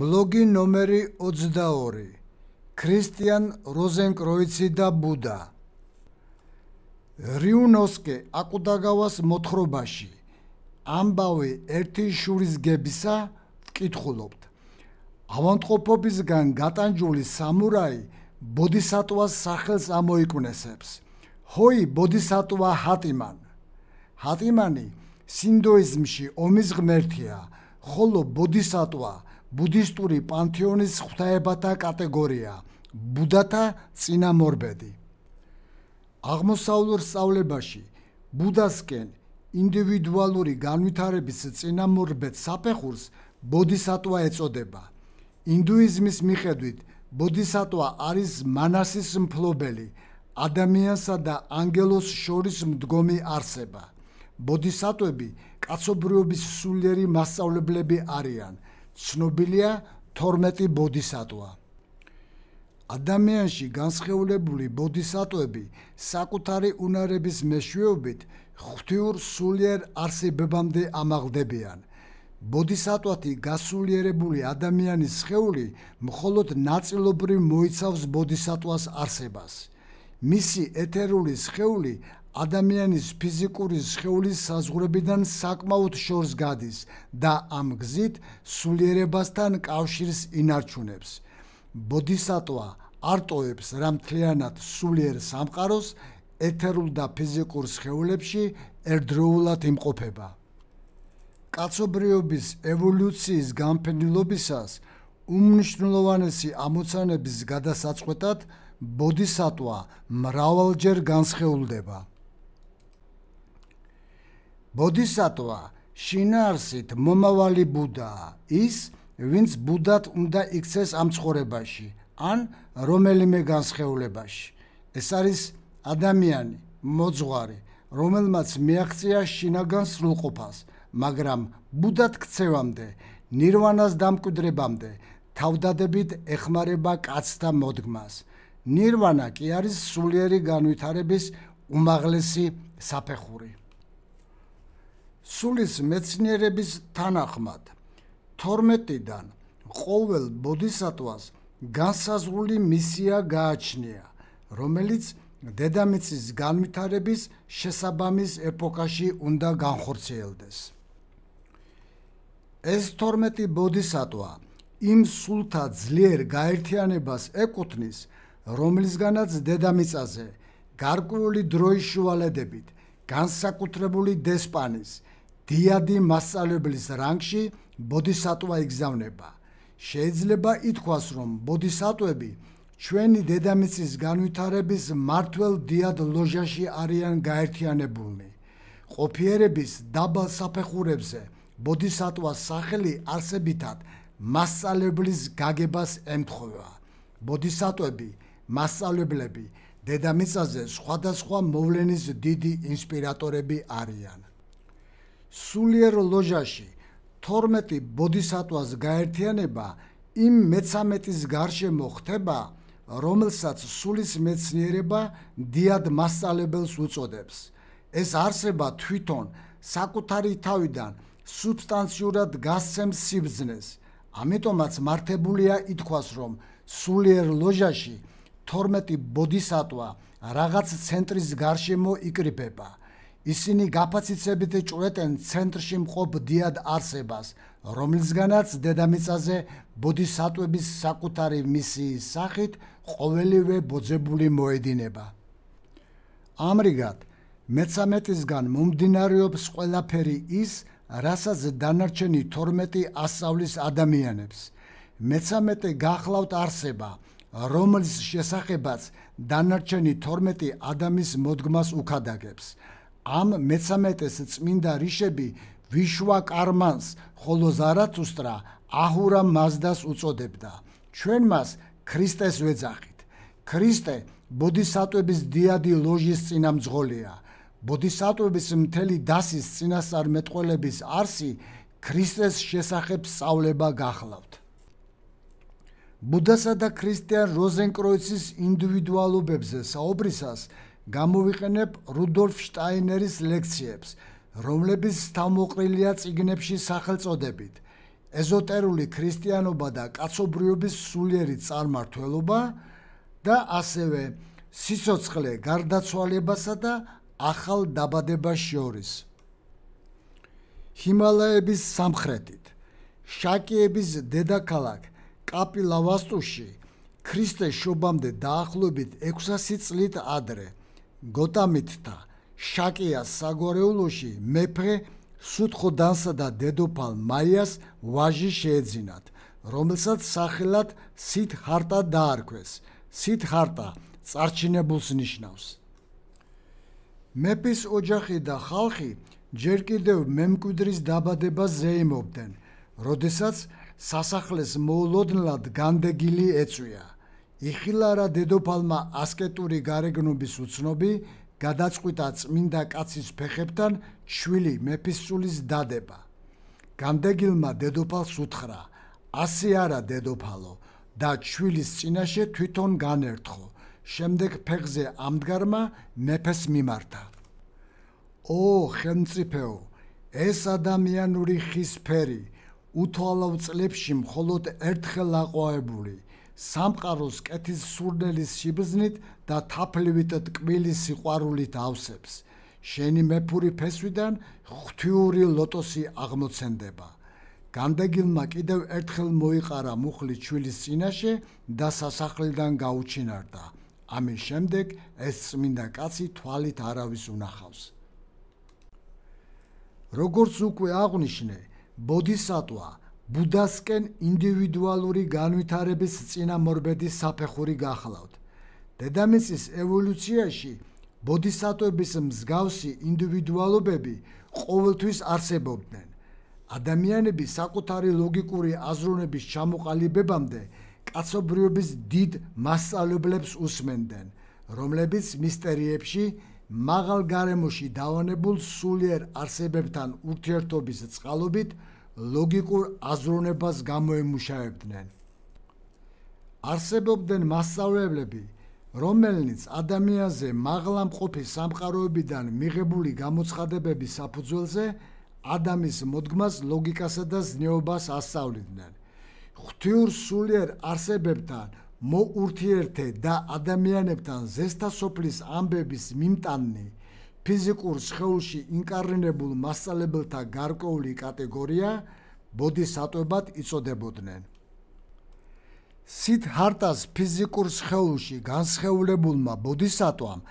ბლოგი ნომერი 22 ქრისტიან როზენკროიცი და ბუდა რიუნოსკე აკუდაგავას მოთხრობაში ამბავე ერთი შურის გებისა ვკითხულობთ ავანტყოფობისგან გატანჯული სამურაი ბოდისატვას სახელს ამოიკვნესებს ჰოი ბოდისატვა ჰატიმან ჰატიმანი სინდოიზმში ომის ღმერთია ხოლო ბოდისატვა ბუდისტური პანთეონის ღვთაებათა კატეგორია ბუდათა წინამორბედი აღმოსავლურ სწავლებაში ბუდასკენ ინდივიდუალური განვითარების წინამორბედ საფეხურს ბოდისატვა ეწოდება ინდუიზმის მიხედვით ბოდისატვა არის მანასის მფლობელი ადამიანსა და ანგელოს შორის მდგომი არსება ბოდისატვები კაცობრიობის სულიერი მასწავლებლები არიან ცნობილია 12 ბოდისატვა. ადამიანში განსხეულებული ბოდისატვები საკუთარი უნარების მეშვეობით ღვთიურ სულიერ არსებებამდე ამაღლდებიან. ბოდისატვათი გასულიერებული ადამიანის სხეული მხოლოდ ნაწილობრივ მოიცავს ბოდისატვას არსებას. მისი ეთერული სხეული ადამიანის ფიზიკური სხეულის საზღვრებიდან საკმაოდ შორს გადის და ამ გზით სულიერებასთან კავშირს ინარჩუნებს. ბოდისატვა არტოებს რამთლიანად სულიერ სამყაროს ეთერულ და ფიზიკურ სხეულებში ერთდროულად იმყოფება. კაცობრიობის ევოლუციის განფენილობისას უმნიშვნელოვანესი ამოცანების გადასაწყვეტად ბოდისატვა მრავალჯერ განსხეულდება. ბოდისატვა შინარსით მომავალი ბუდა ის ვინც ბუდად უნდა იქცეს ამ ცხოვრებაში ან რომელიმე განსხეულებაში ეს არის ადამიანი მოძღვარი რომელმაც მიაღწია შინაგან სრულყოფას მაგრამ ბუდად ქცევამდე ნირვანას დამკვიდრებამდე თავდადებით ეხმარება კაცთა მოდგმას ნირვანა კი არის სულიერი განვითარების უმაღლესი საფეხური სულის მეცნიერების თანახმად 12-დან ყოველ ბოდისატვას განსაზღვრული მისია გააჩნია, რომელიც დედამიწის განვითარების შესაბამის ეპოქაში უნდა განხორციელდეს. ეს 12 ბოდისატვა იმ სულთა ძლიერ გაერთიანებას ეკუთვნის, რომლისგანაც დედამიწაზე გარკვეული დროის შუალედებით განსაკუთრებული დესპანის დიადი მასწავლებლის რანგში ბოდისატვა იგზავნება. შეიძლება ითქვას, რომ ბოდისატვები ჩვენი დედამიწის განვითარების მართველ დიად ლოჟაში არიან გაერთიანებული. ყოფიერების დაბალ საფეხურებზე ბოდისატვას სახელი არსებითად მასწავლებლის გაგებას ემთხვევა. ბოდისატვები, მასწავლებლები დედამიწაზე სხვადასხვა მოვლენის დიდი ინსპირატორები არიან. სულიერ ლოჟაში 12 ბოდისატვას გაერთიანება იმ მეცამეტის გარშემო ხდება, რომელსაც სულის მეცნიერება დიად მასწავლებელს უწოდებს. ეს არსება თვითონ საკუთარი თავიდან субстанციურად გასცემს სიბზნეს. ამიტომაც მართებულია ითქვას, რომ სულიერ ლოჟაში 12 ბოდისატვა რაღაც ცენტრის გარშემო იკრიბება. ისინი გაფაციცებით ჭრეთენ ცენტრში მყოფ დიად არსებას, რომელსგანაც დედამიწაზე ბოდისატვების საკუთარი მისიის სახით ყოველივე ბოძებული მოედინება. ამრიგად, მე-13-ისგან მომდინარეობს ყველაფერი ის, რასაც დანარჩენი 12 ასავლის ადამიანებს. მე-13 გახლავთ არსება, რომელიც შესახებაც დანარჩენი 12 ადამიანის მოდგმას უკადაგებს. ამ მეცამეტეს წმინდა რიშები ვიშვა კარმანს ხოლო ზარათუსტრა აჰურა მაზდას უწოდებდა ჩვენ მას ქრისტეს ვეძახით ქრისტე ბოდისატვების დიადი ლოჟის წინამძღოლია ბოდისატვების მთელი დასის წინასწარ მეტყველების არსი ქრისტეს შესახებ სწავლება გახლავთ ბუდასა და ქრისტიან როზენკროიცის ინდივიდუალობებზე საუბრისას გამოვიყენებ რუდოლფ შტაინერის ლექციებს, რომლებიც თავმოყრილია წიგნებში სახელწოდებით: ეზოტერული ქრისტიანობა და კაცობრიობის სულიერი წარმართველობა და ასევე სიცოცხლე გარდაცვალებასა და ახალ დაბადებას შორის. ჰიმალაების სამხრეთით შაკიების დედაქალაქ კაპილავასტუში ქრისტეს შობამდე დაახლოებით 600 წლით ადრე გოტამით და შაკიას საგორეულოში მეფე სუთხოდანსა და დედოფალ მაიას ვაჟი შეეძინათ, რომელსაც სახელად სითხარტა დაარქვეს. სითხარტა წარჩინებულს ნიშნავს. მეფის ოჯახი და ხალხი ჯერ კიდევ მემკვიდრის დაბადებას ზეიმობდნენ, როდესაც სასახლეს მოულოდნლად განდეგილი ეწვია. იხილარა დედოფალმა ასკეტური გარეგნობის უცნობი გადაწყვიტა წმინდა კაცის ფეხებთან შვილი მეფისწულის დადება გამდეგილმა დედოფალს უთხრა ასე არა დედოფალო და შვილის წინაშე თვითონ განერთხო შემდეგ ფეხზე ამდგარმა მეფეს მიმართა ო ხელმწიფეო ეს ადამიანური ხის ფერი უთვალავ წლებში მხოლოდ ერთხელ აყვაებული სამყაროს კეთის სურნელის შიბზნით და თაფლივით ტკბილი სიყვარულით ავსებს შენი მეფური ფესვიდან ღთიური ლოტოსი აღმოცენდება განდეგილმა კიდევ ერთხელ მოიყარა მუხლი ჩვილის წინაშე და სასახლიდან გაუჩინარდა ამის შემდეგ ეს წმინდა კაცი თვალით არავის უნახავს როგორც უკვე აღნიშნე ბოდისატვა ბუდასკენ ინდივიდუალური განვითარების წინამორბედის საფეხური გახლავთ. დედამიწის ევოლუციაში ბოდისატოების მსგავსი ინდივიდუალობები ყოველთვის არსებობდნენ. ადამიანები საკუთარი ლოგიკური აზროვნების ჩამოყალიბებამდე კაცობრიობის დიდ მასშტაბებს უსმენდნენ, რომლებიც მისტერიებში მაღალ გარემოში დავანებულ სულიერ არსებებთან ურთიერთობის წყალობით ლოგიკურ აზროვნებას გამოემუშავებდნენ. არსებობდნენ მასწავლებლები, რომელნიც ადამიანზე მაღლა მყოფი სამყაროებიდან მიღებული გამოცხადებების საფუძველზე ადამიანის მოდგმას, ლოგიკასა და ზნეობას ასწავლიდნენ. ღთიურ სულიერ არსებებთან მოურთიერთე და ადამიანებთან ზესთა სოფლის ამბების მიმტანნი ფიზიკურ შეხულში ინკარნირებულ მასწავლებელთა გარკვეული კატეგორია ბოდისატვებად იწოდებოდნენ. სიდჰარტას ფიზიკურ შეხულში განსხეულებულმა ბოდისატვამ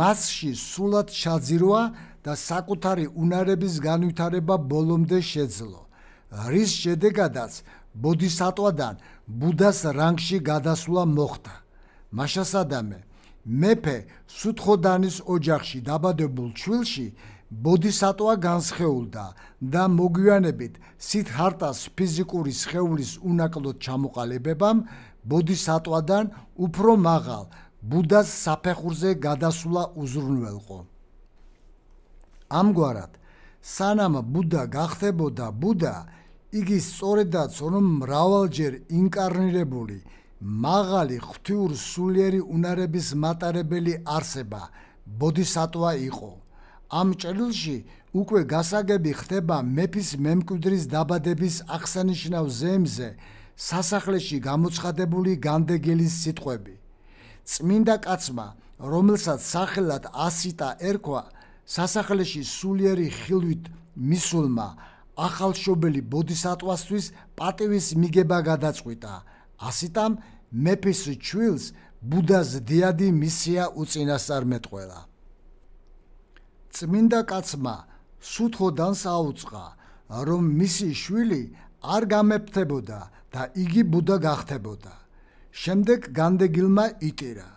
მასში სულად ჩაძირვა და საკუთარი უნარების განვითარება ბოლომდე შეძლო. რის შედეგადაც ბოდისატვადან ბუდას რანგში გადასვლა მოხდა. მაშასადამე მეფე სუთხოდანის ოჯახში დაბადებულ ჩვილში ბოდისატვა განსხეულდა და მოგვიანებით სითხარტას ფიზიკური სხეულის უნაკლოდ ჩამოყალიბებამ ბოდისატვადან უფრო მაღალ ბუდას საფეხურზე გადასვლა უზრუნველყო. ამგვარად, სანამ ბუდა გახდებოდა ბუდა, იგი სწორედაც რომ მრავალჯერ ინკარნირებული მაღალი ღვთიურ სულიერი უნარების მატარებელი არსება ბოდისატვა იყო ამ წელში უკვე გასაგები ხდება მეფის მემკვიდრის დაბადების აღსანიშნავ ზემზე სასახლეში გამოცხადებული განდეგილის სიტყვები წმინდა კაცმა რომელსაც სახელად ასიტა ერქვა სასახლეში სულიერი ხილვით მისულმა ახალშობელი ბოდისატვასთვის პატივის მიგება გადაწყვიტა ასიტამ მეფის ჩვილს ბუდას დიადი მისია უწინასწარ მეტყველა. წმინდა კაცმა სუთხოდან საუწყა, რომ მისი შვილი არ გამეფთებოდა და იგი ბუდა გახდებოდა. შემდეგ განდეგილმა იტირა.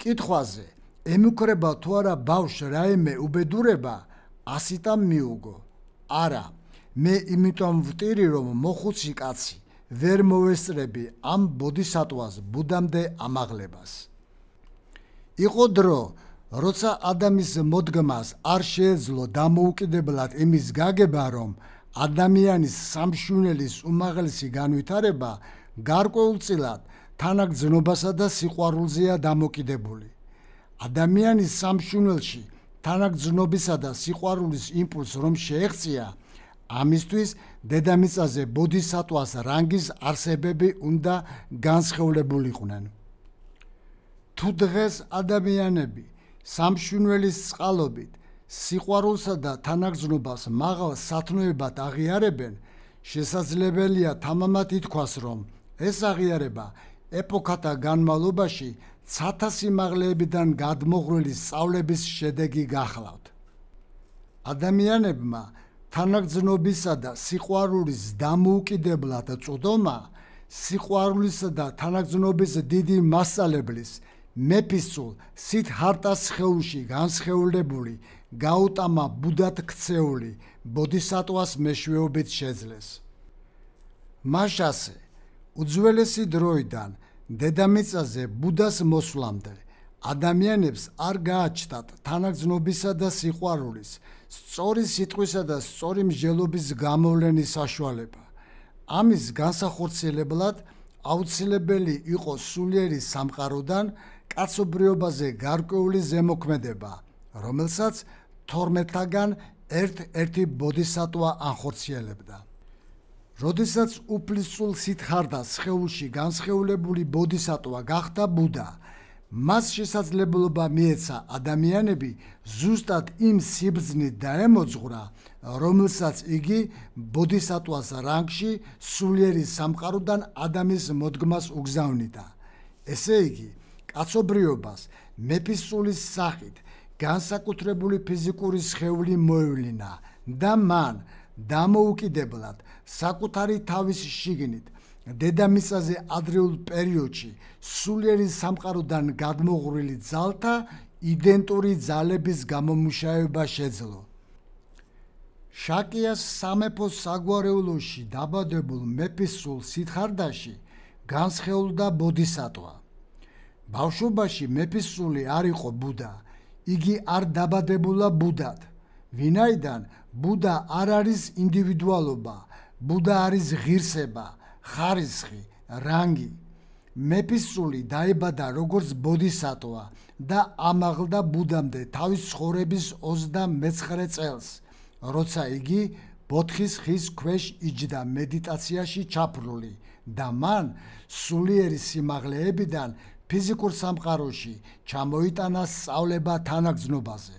კითხვაზე ემუქრება თუ არა ბავშ რაიმე უბედურება, ასიტამ მიუგო. არა, მე იმიტომ ვტირი, რომ მოხუცი კაცი ვერ მოესწრები ამ ბოდისატვას ბუდამდე ამაღლებას. იყო დრო, როცა ადამიანის მოდგმას არ შეეძლო დამოუკიდებლად იმის გაგება, რომ ადამიანის სამშვენელის უმაღლესი განვითარება გარკვეულწილად თანაგზნობასა და სიყვარულზეა დამოკიდებული. ადამიანის სამშვენელში თანაგზნობისა და სიყვარულის იმპულსს რომ შეეღწია, ამისთვის დედამიწაზე ბოდისატვას რანგის არსებები უნდა განსხეულებულიყვნენ. თუ დღეს ადამიანები სამშვინველის წყალობით სიყვარულსა და თანაგზნობას მაღალ სათნოებად აღიარებენ, შესაძლებელია თამამად ითქვას, რომ ეს აღიარება ეპოქათა განმავლობაში ცათასიმაღლეებიდან გადმოღრული სწავლების შედეგი გახლავთ. ადამიანებმა თანაგზნობისა და სიყვარულის დამოუკიდებლად წოდომა სიყვარულისა და თანაგზნობის დიდი მასალებლის მეფისულ სითჰარტას ხეულში განსხეულებული გაუტამა ბუდათ ქცეული ბოდისატვას მეშვეობით შეძლეს მაშასე უძველესი დროიდან დედამიწაზე ბუდას მოსვლამდე ადამიანებს არ გააჩნდათ თანაგზნობისა და სიყვარულის სწორი სიტყვისა და სწორი მსჯელობის გამოვლენის საშუალება. ამის განსახორციელებლად აუცილებელი იყო სულიერი სამყაროდან კაცობრიობაზე გარკვეული ზემოქმედება, რომელსაც 12-დან ერთ-ერთი ბოდისატვა ახორციელებდა. როდესაც უფლისწულ სითხარდა სხეულში განსხეულებული ბოდისატვა გახდა ბუდა, მას შესაძლებლობა მიეცა ადამიანები ზუსტად იმ სიბზნით დაემოძღრა, რომელსაც იგი ბოდისატვას რანგში სულიერი სამყაროდან ადამიანის მოდგმას უგზავნიდა. ესე იგი, კაცობრიობას მეფის სულის სახით განსაკუთრებული ფიზიკური შეხვლი მოევლინა და მან დამოუკიდებლად საკუთარი თავის შიგნით დედამისაზე ადრეულ პერიოდში სულიერი სამყაროდან გადმოღრილი ძალთა იდენტური ძალების გამომუშავება შეძლო. შაკიას სამეფო საგვარეულოში დაბადებულ მეფისულ სითხარდაში განსხეულდა ბოდისატვა. ბავშვობაში მეფისული არ იყო ბუდა, იგი არ დაბადებულა ბუდად, ვინაიდან ბუდა არ არის ინდივიდუალობა, ბუდა არის ღირსება. ხარისხი, რანგი, მეფისული დაიბადა როგორც ბოდისატოა და ამაღლდა ბუდამდე თავის ხორების 29 წელს, როცა იგი ბოთხის ხის ქვეშ იჯდა მედიტაციაში ჩაფრული და მან სულიერი სიმაღლეებიდან ფიზიკურ სამყაროში ჩამოიტანა სწავლება თანაგზნობაზე.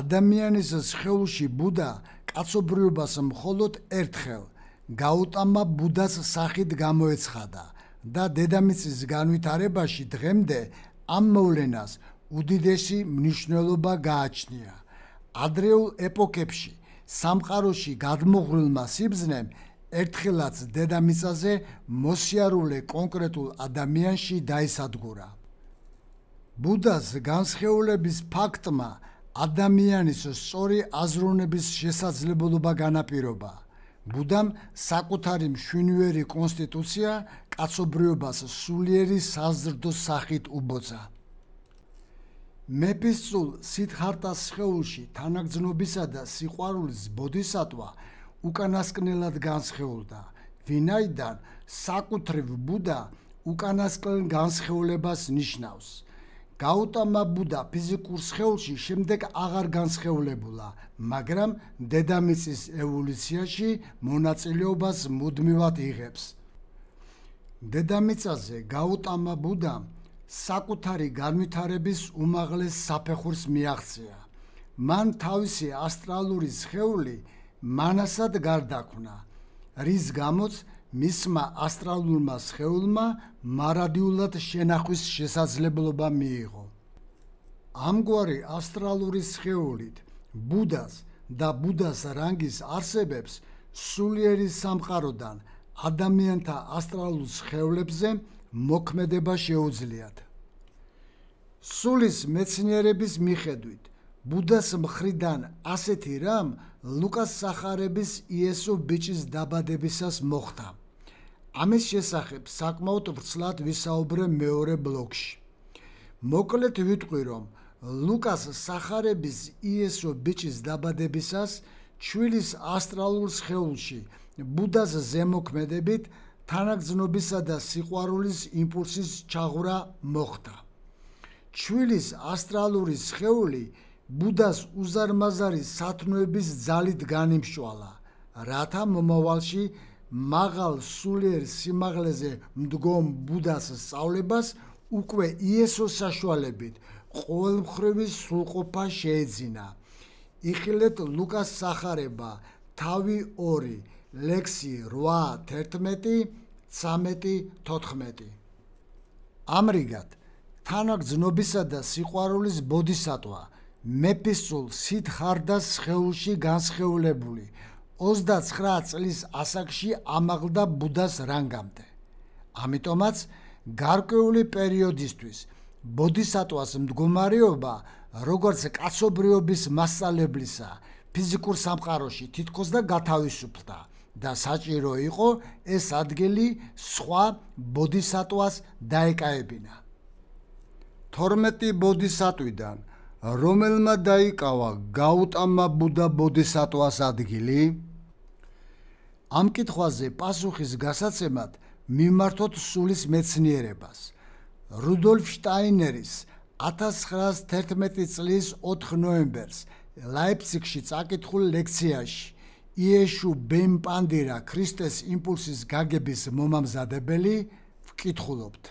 ადამიანის სხეულში ბუდა კაცობრიობას მხოლოდ ერთხელ გაუტამა ბუდას სახით გამოეცხადა და დედამისის განვითარებაში დღემდე ამ მოვლენას უდიდესი მნიშვნელობა გააჩნია. ადრეულ ეპოქებში სამყაროში გადმოღრილმა სიბზნემ ერთხელაც დედამისაზე მოსიარულე კონკრეტულ ადამიანში დაისადგურა. ბუდას განსხეულების ფაქტმა ადამიანის სწორი აზროვნების შესაძლებლობა განაპირობა. ბუდამ საკუთარი მშვენიერი კონსტიტუცია კაცობრიობას სულიერი საზრდო სახით უბოცა. მეფისულ სითხარტას შეულში თანაგზნობისა და სიყვარულის ბოდისატვა უკანასკნელად განსხეულდა, ვინაიდან საკუთრივ ბუდა უკანასკნელ განსხეულებას ნიშნავს. გაუტამა ბუდა ფიზიკურ სხეულში შემდეგ აღარ განსხეულებულა, მაგრამ დედამიწის ევოლუციაში მონაწილეობას მუდმივად იღებს. დედამიწაზე გაუტამა ბუდა საკუთარი განვითარების უმაღლეს საფეხურს მიაღწია. მან თავისი ასტრალური სხეული მანასად გარდაქმნა, რის გამოც მისმა ასტრალურმა სხეულმა მარადიულად შენახვის შესაძლებლობა მიიღო. ამგვარი ასტრალური სხეულით ბუდას და ბუდას რანგის არსებებს სულიერი სამყაროდან ადამიანთა ასტრალურ სხეულებზე მოქმედება შეუძლიათ. სულის მეცნიერების მიხედვით ბუდას მხრიდან ასეთი რამ ლუკას სახარების იესო ბიჭის დაბადებისას მოხდა. ამის შესახებ საკმაოდ ვრცლად ვისაუბრე მეორე ბლოკში. მოკლედ ვიტყვი, რომ ლუკას სახარების იესო ბიჭის დაბადებისას ჩვილის ასტრალურ სხეულში ბუდას ზემოქმედებით თანაგზნობისა და სიყვარულის იმპულსის ჩაღვრა მოხდა. ჩვილის ასტრალური სხეული ბუდას უზარმაზარი სათნოების ძალით განიმშვალა, რათა მომავალში მაღალ სულიერ სიმაღლეზე მდგომ ბუდას სწავლებას უკვე იესოს საშუალებით ყოველმხრივის სულყოფა შეეძინა. იხილეთ ლუკას სახარება თავი 2 ლექსი 8 11 13 ამრიგად თანაგზნობისა და სიყვარულის ბოდისატვა მეფისულ სითხარდას ხეულში განსხეულებული 29 წლის ასაკში ამაღლდა ბუდას რანგამდე. ამიტომაც გარკვეული პერიოდისთვის ბოდისატვას მდგომარეობა, როგორც კაცობრიობის მასალებლისა, ფიზიკურ სამყაროში თითქოს და გათავისუფლდა და საჭირო იყო ეს ადგილი სხვა ბოდისატვას დაეკავებინა. 12 ბოდისატვიდან რომელმა დაიკავა გაუტამა ბუდა ბოდისატვას ადგილი? ამ კითხვაზე პასუხის გასაცემად მიმართოთ სულის მეცნიერებას. რუდოლფ შტაინერის 1911 წლის 4 ნოემბერს ლაიფციგში წაკითხულ ლექციაში იეშუ ბენ პანდერა ქრისტეს იმპულსის გაგების მომამზადებელი ვკითხულობთ.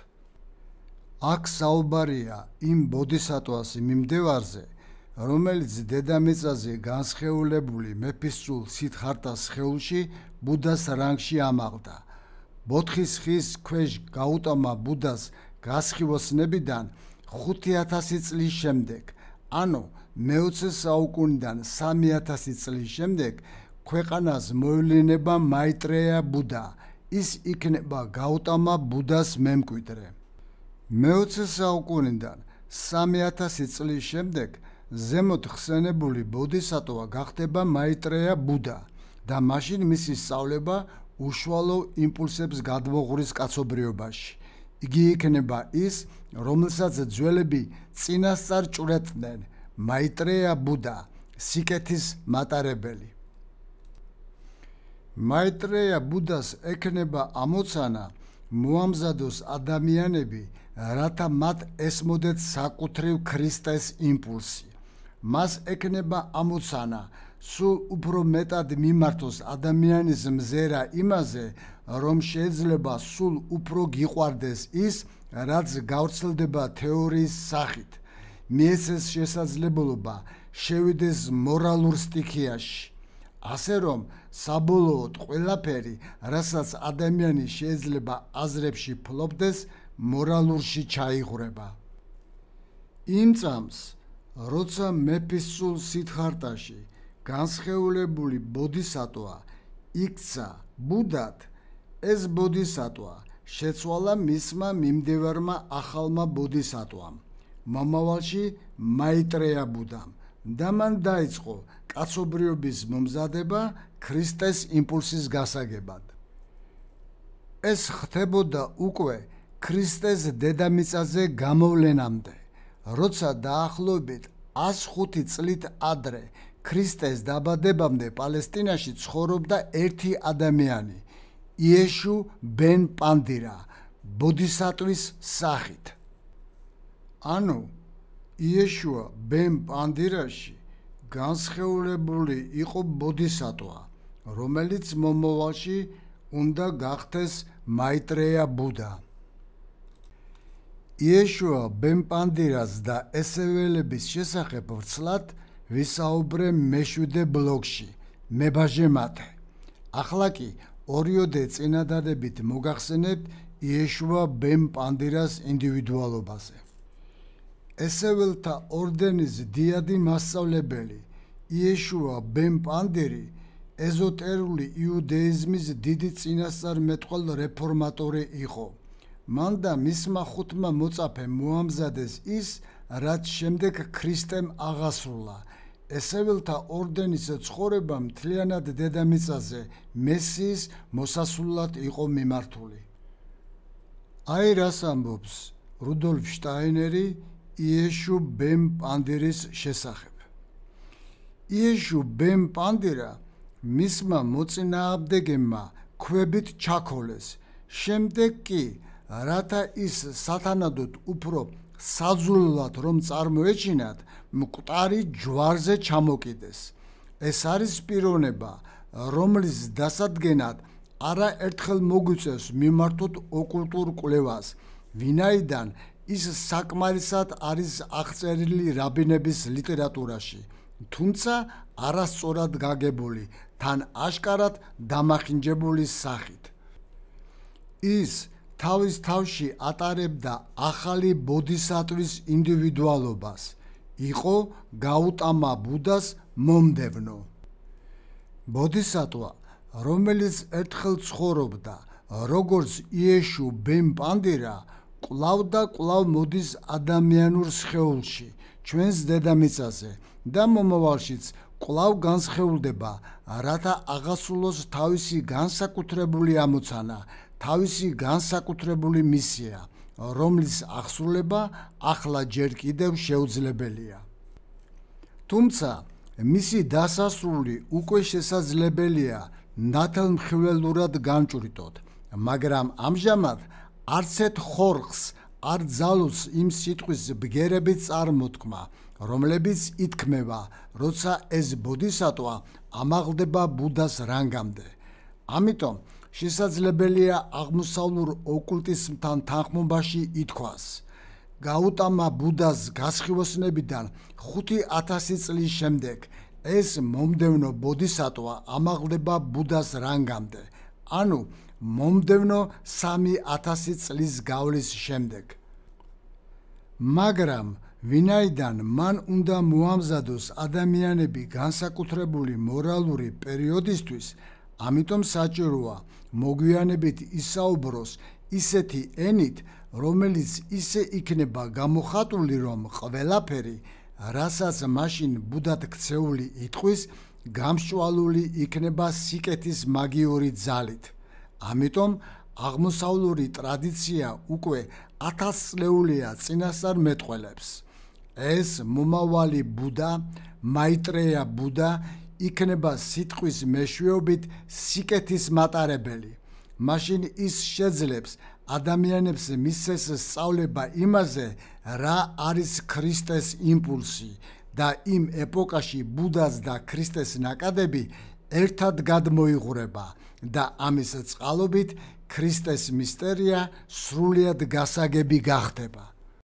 აქ საუბარია იმ ბოდისატვას მიმდევარზე, რომელიც დედამიწაზე განსხეულებული მეფისწულ სითხარტას ხეულში ბუდას რანგში ამაღლდა. ბოთხის ხის ქვეშ გაუტამა ბუდას გასხივოსნებიდან 5000 წლის შემდეგ, ანუ მე-20 საუკუნიდან 3000 წლის შემდეგ ქვეყანას მოვლენება მაიტრეა ბუდა. ის იქნება გაუტამა ბუდას მემკვიდრე. მე-20 საუკუნიდან 3000 წლის შემდეგ ზემოთ ხსენებული ბოდისატოვა გახდება მაიტრეა ბუდა და მაშინ მისი სწავლება უშუალო იმპულსებს გადმოღურის კაცობრიობაში. იგი იქნება ის, რომელსაც ძველები წინასწარ ჭრეთდნენ, მაიტრეა ბუდა, სიკეთის მატარებელი. მაიტრეა ბუდას ექნება ამოცანა მოამზადოს ადამიანები, რათა მათ ესმოდეთ საკუთრივ ქრისტეს იმპულსი. მას ექნება ამოცანა სულ უფრო მეტად მიმართოს ადამიანის მზერა იმაზე რომ შეიძლება სულ უფრო გიყვარდეს ის რაც გავრცელდება თეორიის სახით მიეცეს შესაძლებლობა შევიდეს მორალურ სტიქიაში ასე რომ საბოლოოდ ყველაფერი რასაც ადამიანი შეიძლება აზრებში ფლობდეს მორალურში ჩაიღრება იმ წამს როცა მეფის სულ სითხარტაში განსხეულებული ბოდისატვა იქცა ბუდად ეს ბოდისატვა შეცვალა მისმა მიმდევარმა ახალმა ბოდისატვამ მომავალში მაიტრეა ბუდამ და მან დაიწყო კაცობრიობის მომზადება ქრისტეს იმპულსის გასაგებად ეს ხდებოდა უკვე ქრისტეს დედამიწაზე გამოვლენამდე როცა დაახლოებით 105 წლით ადრე ქრისტეს დაბადებამდე პალესტინაში ცხოვრობდა ერთი ადამიანი იეშუ ბენ პანდირა ბოდისატვის სახით ანუ იეშუა ბენ პანდირაში განსხეულებული იყო ბოდისატვა რომელიც მომავალში უნდა გახდეს მაიტრეა ბუდა იეშუა ბენ პანდირას და ესეველების შესახებ ვრცლად ვისაუბრე მეშვიდე ბლოგში მებაჟე მათე ახლა კი ორიოდე წინადადებით მოგახსენებთ იეშუა ბენ პანდირას ინდივიდუალობაზე ესეველთა ორდენის დიადი მასწავლებელი იეშუა ბენ პანდირი ეზოტერული იუდეიზმის დიდი წინასწარმეტყველ რეფორმატორი იყო მან და მისმა ხუთმა მოწაფემ მოამზადეს ის, რაც შემდეგ ქრისტემ აღასრულა. ესეველთა ორდენის ცხოვრება მთლიანად დედამიწაზე მესის მოსასულად იყო მიმართული. აი რას ამბობს რუდოლფ შტაინერი იეშუ ბემ პანდერის შესახებ. იეშუ ბემ პანდერა მისმა მოწინააღმდეგემმა ქვებით ჩაქოლეს. შემდეგ კი რათა ის სათანადოდ უფრო საძულად რომ წარმოეჩინათ მკვდარი ჯვარზე ჩამოკიდეს ეს არის პიროვნება რომლის დასადგენად არა ერთხელ მოგვიწევს მიმართოთ ოკულტურ კვლევას ვინაიდან ის საკმარისად არის აღწერილი რაბინების ლიტერატურაში თუმცა არასწორად გაგებული თან აშკარად დამახინჯებული სახით ის თავის თავში ატარებდა ახალი ბოდისატვის ინდივიდუალობას, იყო გაუტამა ბუდას მომდევნო. ბოდისატვა, რომელიც ერთხელ ცხოვრობდა როგორც იეშუ ბენ პანდირა, კლავდა კლავ მოდის ადამიანურ სხეულში, ჩვენს დედამიწაზე და მომავალშიც კლავ განსხეულდება, რათა აღასრულოს თავისი განსაკუთრებული ამოცანა თავისი განსაკუთრებული მისია, რომლის აღსრულება ახლა ჯერ კიდევ შეუძლებელია. თუმცა მისი დასასრული უკვე შესაძლებელია ნათელმხვლელურად განჭრიტოთ, მაგრამ ამჟამად არცეთ ხორხს არ ძალოს იმ სიტყვის ბგერები წარმოთქმა, რომლებიც ითქმება, როცა ეს ბოდისატვა ამაღლდება ბუდას რანგამდე. ამიტომ შესაძლებელია აღმოსავლურ ოკულტიზმთან თანხმობაში ითქვას გაუტამა ბუდას გასხივოსნებიდან 5000 წლის შემდეგ ეს მომდევნო ბოდისატვა ამაღლება ბუდას რანგამდე ანუ მომდევნო 3000 წლის გავლის შემდეგ მაგრამ ვინაიდან მან უნდა მოამზადოს ადამიანები განსაკუთრებული მორალური პერიოდისთვის ამიტომ საჭიროა მოგვიანებით ისაუბროს ისეთი ენით, რომელიც ისე იქნება გამოხატული, რომ ყველაფერი, რასაც მაშინ ბუდად ქცეული იტყვის, გამშვალული იქნება სიკეთის მაგიური ძალით. ამიტომ აღმოსავლური ტრადიცია უკვე 1000 წლეულია წინასწარ მეტყველებს. ეს მომავალი ბუდა, მაიტრეა ბუდა იქნება სიტყვის მეშვეობით სიკეთის მატარებელი. მაშინ ის შეძლებს ადამიანებს მისცეს სწავლება იმაზე, რა არის ქრისტეს იმპულსი და იმ ეპოქაში ბუდას და ქრისტეს ნაკადები ერთად გადმოიღრება და ამის წყალობით ქრისტეს მისტერია სრულიად გასაგები გახდება.